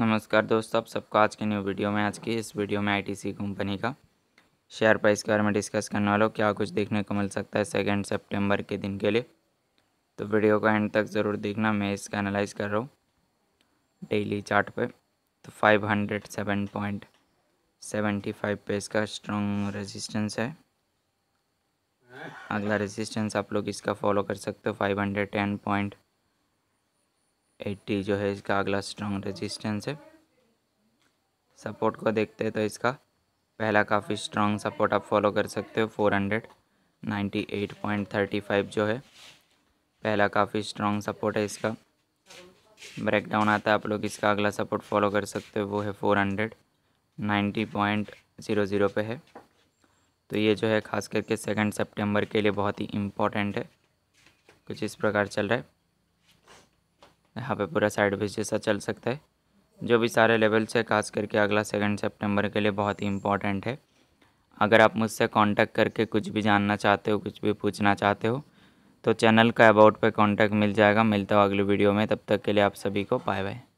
नमस्कार दोस्तों आप सबको आज के न्यू वीडियो में आज की इस वीडियो में आईटीसी कंपनी का शेयर प्राइस के बारे में डिस्कस करने वाला हूँ क्या कुछ देखने को मिल सकता है सेकेंड सितंबर के दिन के लिए तो वीडियो को एंड तक ज़रूर देखना मैं इसका एनालाइज कर रहा हूँ डेली चार्ट पे तो five hundred seven point seventy five पे इसका स्ट्रॉन्ग रेजिस्टेंस है अगला रेजिस्टेंस आप लोग इसका फॉलो कर सकते हो five hundred ten point eighty जो है इसका अगला स्ट्रॉन्ग रेजिस्टेंस है सपोर्ट को देखते हैं तो इसका पहला काफ़ी स्ट्रॉन्ग सपोर्ट आप फॉलो कर सकते हो four hundred ninety eight point thirty five जो है पहला काफ़ी स्ट्रॉन्ग सपोर्ट है इसका ब्रेकडाउन आता है आप लोग इसका अगला सपोर्ट फॉलो कर सकते हो वो है four hundred ninety point zero zero पे है तो ये जो है खास करके सेकेंड सितंबर के लिए बहुत ही इम्पोर्टेंट है कुछ इस प्रकार चल रहा है यहाँ पे पूरा बेस जैसा चल सकता है जो भी सारे लेवल्स है खास करके अगला सेकेंड सेप्टेम्बर के लिए बहुत ही इंपॉर्टेंट है अगर आप मुझसे कॉन्टैक्ट करके कुछ भी जानना चाहते हो कुछ भी पूछना चाहते हो तो चैनल का अबाउट पे कांटेक्ट मिल जाएगा मिलता हो अगली वीडियो में तब तक के लिए आप सभी को बाय बाय